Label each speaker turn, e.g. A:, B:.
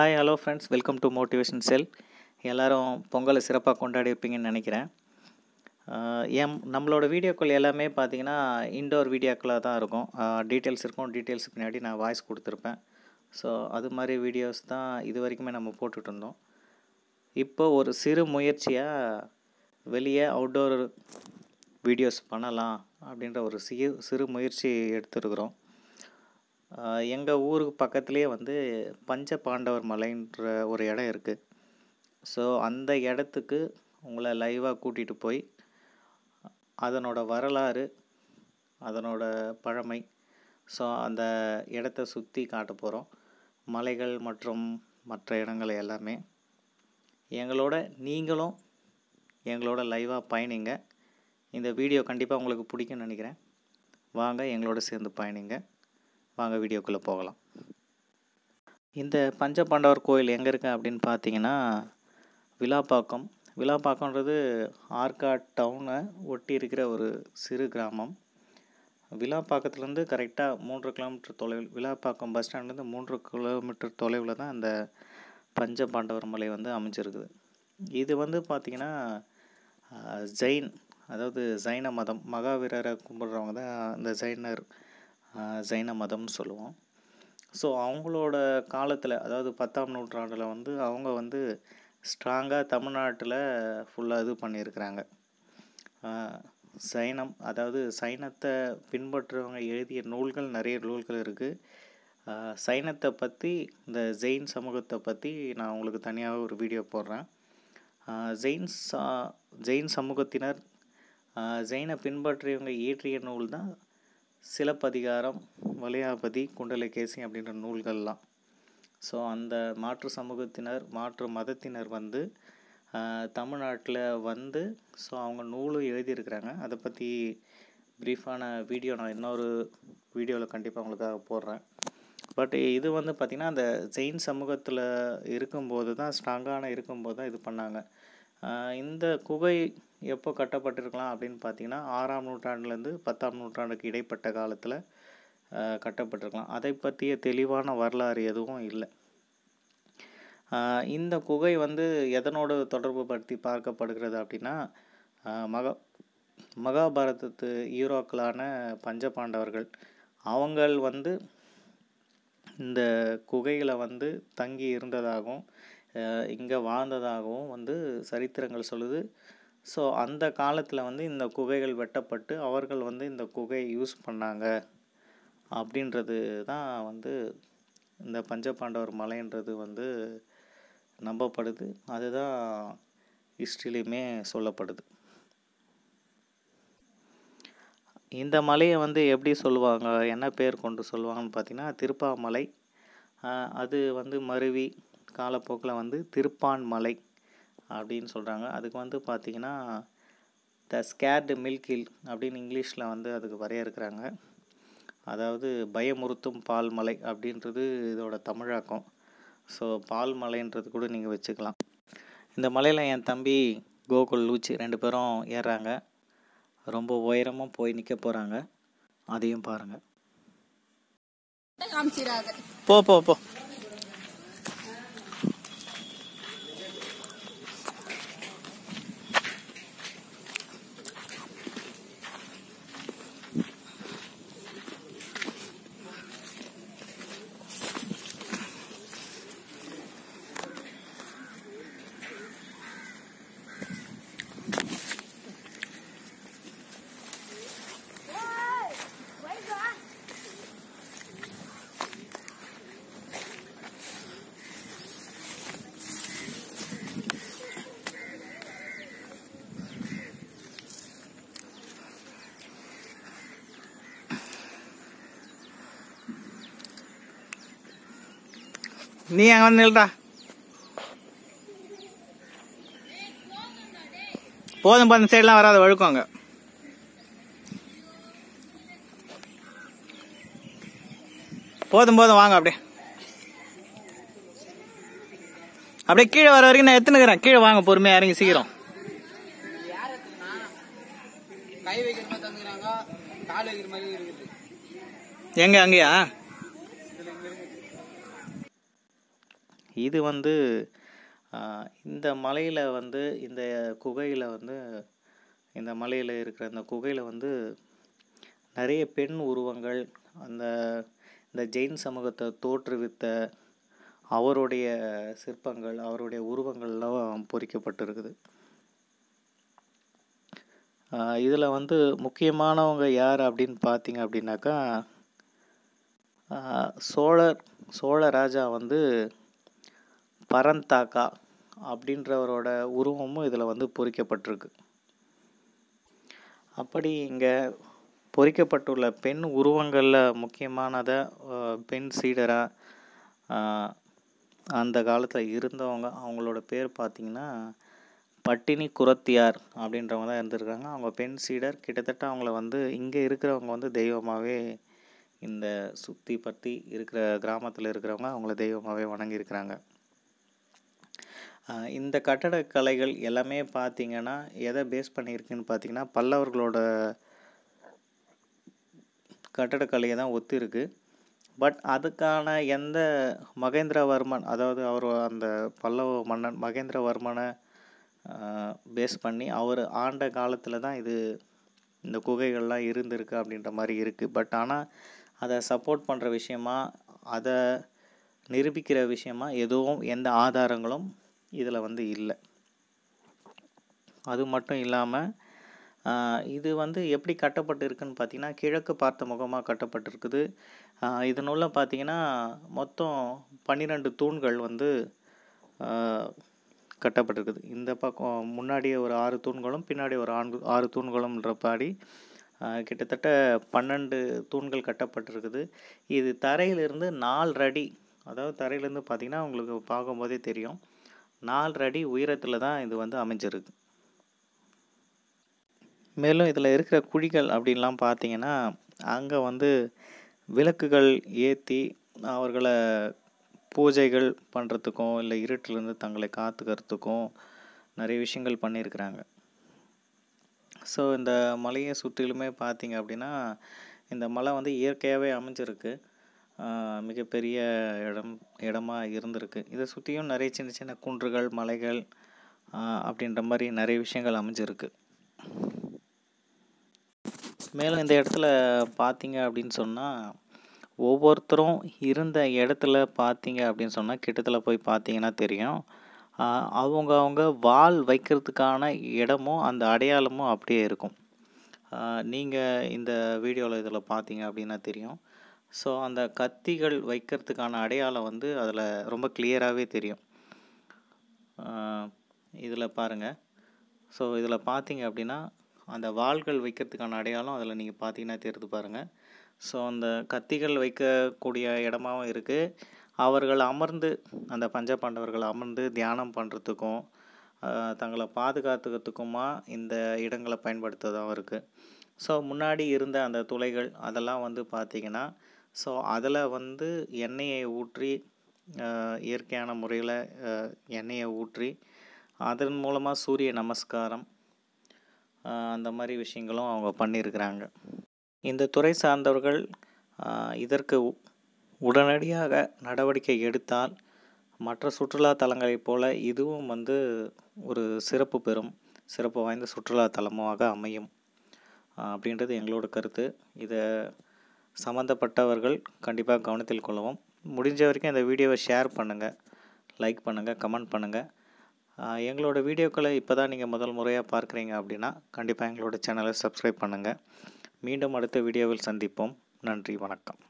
A: hi hello friends welcome to motivation cell எல்லோரும் பொங்கலை சிறப்பாக கொண்டாடி இருப்பீங்கன்னு நினைக்கிறேன் எம் நம்மளோட வீடியோக்கள் எல்லாமே பார்த்தீங்கன்னா இன்டோர் வீடியோக்களாக தான் இருக்கும் டீட்டெயில்ஸ் இருக்கும் டீட்டெயில்ஸ் பின்னாடி நான் வாய்ஸ் கொடுத்துருப்பேன் ஸோ அது மாதிரி வீடியோஸ் தான் இது வரைக்குமே நம்ம போட்டுட்டு இருந்தோம் இப்போ ஒரு சிறு முயற்சியாக வெளியே அவுட்டோர் வீடியோஸ் பண்ணலாம் அப்படின்ற ஒரு சிறு சிறு முயற்சி எடுத்துருக்குறோம் எங்கள் ஊருக்கு பக்கத்துலேயே வந்து பஞ்ச பாண்டவர் மலைன்ற ஒரு இடம் இருக்குது ஸோ அந்த இடத்துக்கு உங்களை லைவாக கூட்டிகிட்டு போய் அதனோட வரலாறு அதனோட பழமை ஸோ அந்த இடத்த சுற்றி காட்ட போகிறோம் மலைகள் மற்றும் மற்ற இடங்கள் எல்லாமே எங்களோட நீங்களும் எங்களோட லைவாக பயணிங்க இந்த வீடியோ கண்டிப்பாக உங்களுக்கு பிடிக்கும்னு நினைக்கிறேன் வாங்க எங்களோட சேர்ந்து பயணிங்க வாங்க வீடியோக்குள்ளே போகலாம் இந்த பஞ்ச பாண்டவர் கோயில் எங்கே இருக்குது அப்படின்னு பார்த்தீங்கன்னா விழாப்பாக்கம் விழாப்பாக்கம்ன்றது ஆர்காட் டவுனை ஒட்டி இருக்கிற ஒரு சிறு கிராமம் விழாப்பாக்கத்துலேருந்து கரெக்டாக மூன்று கிலோமீட்டர் தொலைவில் விழாப்பாக்கம் பஸ் ஸ்டாண்ட்லேருந்து மூன்று கிலோமீட்டர் தொலைவில் தான் அந்த பஞ்ச பாண்டவர் மலை வந்து அமைஞ்சிருக்குது இது வந்து பார்த்திங்கன்னா ஜெயின் அதாவது ஜைன மதம் மகாவீரரை கும்பிட்றவங்க தான் அந்த ஜைனர் ஜைன மதம்னு சொல்லுவோம் ஸோ அவங்களோட காலத்தில் அதாவது பத்தாம் நூற்றாண்டில் வந்து அவங்க வந்து ஸ்ட்ராங்காக தமிழ்நாட்டில் ஃபுல்லாக இது பண்ணியிருக்கிறாங்க சைனம் அதாவது சைனத்தை பின்பற்றுறவங்க எழுதிய நூல்கள் நிறைய நூல்கள் இருக்குது சைனத்தை பற்றி இந்த ஜெயின் சமூகத்தை பற்றி நான் உங்களுக்கு தனியாக ஒரு வீடியோ போடுறேன் ஜெயின் சா ஜெயின் சமூகத்தினர் ஜெயினை பின்பற்றியவங்க இயற்றிய நூல் தான் சிலப்பதிகாரம் வலையாபதி குண்டலகேசி அப்படின்ற நூல்கள்லாம் ஸோ அந்த மாற்று சமூகத்தினர் மாற்று மதத்தினர் வந்து தமிழ்நாட்டில் வந்து ஸோ அவங்க நூலும் எழுதியிருக்கிறாங்க அதை பற்றி ப்ரீஃபான வீடியோ நான் இன்னொரு வீடியோவில் கண்டிப்பாக உங்களுக்காக போடுறேன் பட் இது வந்து பார்த்திங்கன்னா அந்த ஜெயின் சமூகத்தில் இருக்கும்போது தான் ஸ்ட்ராங்கான இருக்கும்போது தான் இது பண்ணாங்க இந்த குகை எப்போ கட்டப்பட்டிருக்கலாம் அப்படின்னு பார்த்தீங்கன்னா ஆறாம் நூற்றாண்டுலேருந்து பத்தாம் நூற்றாண்டுக்கு இடைப்பட்ட காலத்தில் கட்டப்பட்டிருக்கலாம் அதை பற்றிய தெளிவான வரலாறு எதுவும் இல்லை இந்த குகை வந்து எதனோடு தொடர்பு படுத்தி பார்க்கப்படுகிறது அப்படின்னா மகா மகாபாரதத்து ஹீரோக்களான பஞ்சபாண்டவர்கள் அவங்கள் வந்து இந்த குகையில் வந்து தங்கி இருந்ததாகவும் இங்கே வாழ்ந்ததாகவும் வந்து சரித்திரங்கள் சொல்லுது ஸோ அந்த காலத்தில் வந்து இந்த குகைகள் வெட்டப்பட்டு அவர்கள் வந்து இந்த குகையை யூஸ் பண்ணாங்க அப்படின்றது தான் வந்து இந்த பஞ்சபாண்டவர் மலைன்றது வந்து நம்பப்படுது அதுதான் ஹிஸ்ட்ரிலையுமே சொல்லப்படுது இந்த மலையை வந்து எப்படி சொல்லுவாங்க என்ன பேர் கொண்டு சொல்லுவாங்கன்னு பார்த்தீங்கன்னா திருப்பாமலை அது வந்து மருவி காலப்போக்கில் வந்து திருப்பான் மலை அப்படின்னு சொல்கிறாங்க அதுக்கு வந்து பார்த்திங்கன்னா த ஸ்கேர்டு மில்கில் அப்படின்னு இங்கிலீஷில் வந்து அதுக்கு வரையறுக்கிறாங்க அதாவது பயமுறுத்தும் பால் மலை அப்படின்றது இதோட தமிழாக்கம் ஸோ பால் மலைன்றது கூட நீங்கள் வச்சுக்கலாம் இந்த மலையில் என் தம்பி கோகுல் லூச்சி ரெண்டு பேரும் ஏறுறாங்க ரொம்ப உயரமாக போய் நிற்க போகிறாங்க அதையும் பாருங்கள் போ போ போ நீ அங்க வந்து நில்டா போதும் போதும் சைடெலாம் வராது வழுக்கும் அங்கே போதும் போதும் வாங்க அப்படியே அப்படியே கீழே வர வரைக்கும் நான் எத்தனுக்குறேன் கீழே வாங்க பொறுமையா இறங்கி சீக்கிரம் எங்க அங்கேயா இது வந்து இந்த மலையில் வந்து இந்த குகையில் வந்து இந்த மலையில் இருக்கிற இந்த குகையில் வந்து நிறைய பெண் உருவங்கள் அந்த இந்த ஜெயின் சமூகத்தை தோற்றுவித்த அவருடைய சிற்பங்கள் அவருடைய உருவங்கள்லாம் பொறிக்கப்பட்டிருக்குது இதில் வந்து முக்கியமானவங்க யார் அப்படின்னு பார்த்தீங்க அப்படின்னாக்கா சோழர் சோழ ராஜா வந்து பரந்தாக்கா அப்படின்றவரோட உருவமும் இதில் வந்து பொறிக்கப்பட்டிருக்கு அப்படி இங்கே பொறிக்கப்பட்டுள்ள பெண் உருவங்களில் முக்கியமானதை பெண் சீடராக அந்த காலத்தில் இருந்தவங்க அவங்களோட பேர் பார்த்திங்கன்னா பட்டினி குரத்தியார் அப்படின்றவங்க தான் இருந்திருக்காங்க அவங்க பெண் சீடர் கிட்டத்தட்ட அவங்கள வந்து இங்கே இருக்கிறவங்க வந்து தெய்வமாகவே இந்த சுற்றி பற்றி இருக்கிற கிராமத்தில் இருக்கிறவங்க அவங்கள தெய்வமாகவே வணங்கியிருக்கிறாங்க இந்த கட்டடக்கலைகள் எல்லாமே பார்த்தீங்கன்னா எதை பேஸ் பண்ணியிருக்குன்னு பார்த்தீங்கன்னா பல்லவர்களோட கட்டடக்கலையை தான் ஒத்து இருக்கு பட் அதுக்கான எந்த மகேந்திரவர்மன் அதாவது அவர் அந்த பல்லவ மன்னன் மகேந்திரவர்மனை பேஸ் பண்ணி அவர் ஆண்ட காலத்தில் தான் இது இந்த குகைகள்லாம் இருந்திருக்கு அப்படின்ற மாதிரி இருக்குது பட் ஆனால் அதை சப்போர்ட் பண்ணுற விஷயமா அதை நிரூபிக்கிற விஷயமா எதுவும் எந்த ஆதாரங்களும் இதில் வந்து இல்லை அது மட்டும் இல்லாமல் இது வந்து எப்படி கட்டப்பட்டிருக்குன்னு பார்த்தீங்கன்னா கிழக்கு பார்த்த முகமாக கட்டப்பட்டிருக்குது இதனுள்ள பார்த்தீங்கன்னா மொத்தம் பன்னிரெண்டு தூண்கள் வந்து கட்டப்பட்டிருக்குது இந்த பக்கம் முன்னாடியே ஒரு ஆறு தூண்களும் பின்னாடி ஒரு ஆண்கு ஆறு தூண்களும்ன்ற பாடி கிட்டத்தட்ட பன்னெண்டு தூண்கள் கட்டப்பட்டிருக்குது இது தரையிலிருந்து நாலு அடி அதாவது தரையிலேருந்து பார்த்திங்கன்னா உங்களுக்கு பார்க்கும்போதே தெரியும் நாலரை அடி உயரத்தில் தான் இது வந்து அமைஞ்சிருக்கு மேலும் இதில் இருக்கிற குழிகள் அப்படின்லாம் பார்த்தீங்கன்னா அங்கே வந்து விளக்குகள் ஏற்றி அவர்களை பூஜைகள் பண்ணுறதுக்கும் இல்லை இருட்டிலிருந்து தங்களை காத்துக்கிறதுக்கும் நிறைய விஷயங்கள் பண்ணியிருக்கிறாங்க ஸோ இந்த மலையை சுற்றிலுமே பார்த்தீங்க அப்படின்னா இந்த மலை வந்து இயற்கையாகவே அமைஞ்சிருக்கு மிகப்பெரிய இடம் இடமா இருந்திருக்கு இதை சுற்றியும் நிறைய சின்ன சின்ன குன்றுகள் மலைகள் அப்படின்ற மாதிரி நிறைய விஷயங்கள் அமைஞ்சிருக்கு மேலும் இந்த இடத்துல பார்த்தீங்க அப்படின்னு சொன்னால் ஒவ்வொருத்தரும் இருந்த இடத்துல பார்த்தீங்க அப்படின்னு சொன்னால் கிட்டத்தில் போய் பார்த்தீங்கன்னா தெரியும் அவங்க அவங்க வால் வைக்கிறதுக்கான இடமும் அந்த அடையாளமும் அப்படியே இருக்கும் நீங்கள் இந்த வீடியோவில் இதில் பார்த்தீங்க அப்படின்னா தெரியும் ஸோ அந்த கத்திகள் வைக்கிறதுக்கான அடையாளம் வந்து அதில் ரொம்ப கிளியராகவே தெரியும் இதில் பாருங்கள் ஸோ இதில் பார்த்தீங்க அப்படின்னா அந்த வாள்கள் வைக்கிறதுக்கான அடையாளம் அதில் நீங்கள் பார்த்தீங்கன்னா தெரிந்து பாருங்கள் ஸோ அந்த கத்திகள் வைக்கக்கூடிய இடமாவும் இருக்குது அவர்கள் அமர்ந்து அந்த பஞ்ச பாண்டவர்கள் அமர்ந்து தியானம் பண்ணுறதுக்கும் தங்களை பாதுகாத்துக்கிறதுக்குமா இந்த இடங்களை பயன்படுத்துவதாகவும் இருக்குது ஸோ முன்னாடி இருந்த அந்த துளைகள் அதெல்லாம் வந்து பார்த்திங்கன்னா ஸோ அதில் வந்து எண்ணெயை ஊற்றி இயற்கையான முறையில் எண்ணெயை ஊற்றி அதன் மூலமாக சூரிய நமஸ்காரம் அந்த மாதிரி விஷயங்களும் அவங்க பண்ணியிருக்கிறாங்க இந்த துறை சார்ந்தவர்கள் இதற்கு உடனடியாக நடவடிக்கை எடுத்தால் மற்ற சுற்றுலா தலங்களைப் போல இதுவும் வந்து ஒரு சிறப்பு பெறும் சிறப்பு வாய்ந்த சுற்றுலா தலமாக அமையும் அப்படின்றது எங்களோட கருத்து இதை சம்மந்தப்பட்டவர்கள் கண்டிப்பாக கவனத்தில் கொள்ளவும் முடிஞ்ச வரைக்கும் இந்த வீடியோவை ஷேர் பண்ணுங்கள் லைக் பண்ணுங்கள் கமெண்ட் பண்ணுங்கள் எங்களோட வீடியோக்களை இப்போ தான் நீங்கள் முதல் முறையாக பார்க்குறீங்க அப்படின்னா கண்டிப்பாக எங்களோட சேனலை சப்ஸ்கிரைப் பண்ணுங்கள் மீண்டும் அடுத்த வீடியோவில் சந்திப்போம் நன்றி வணக்கம்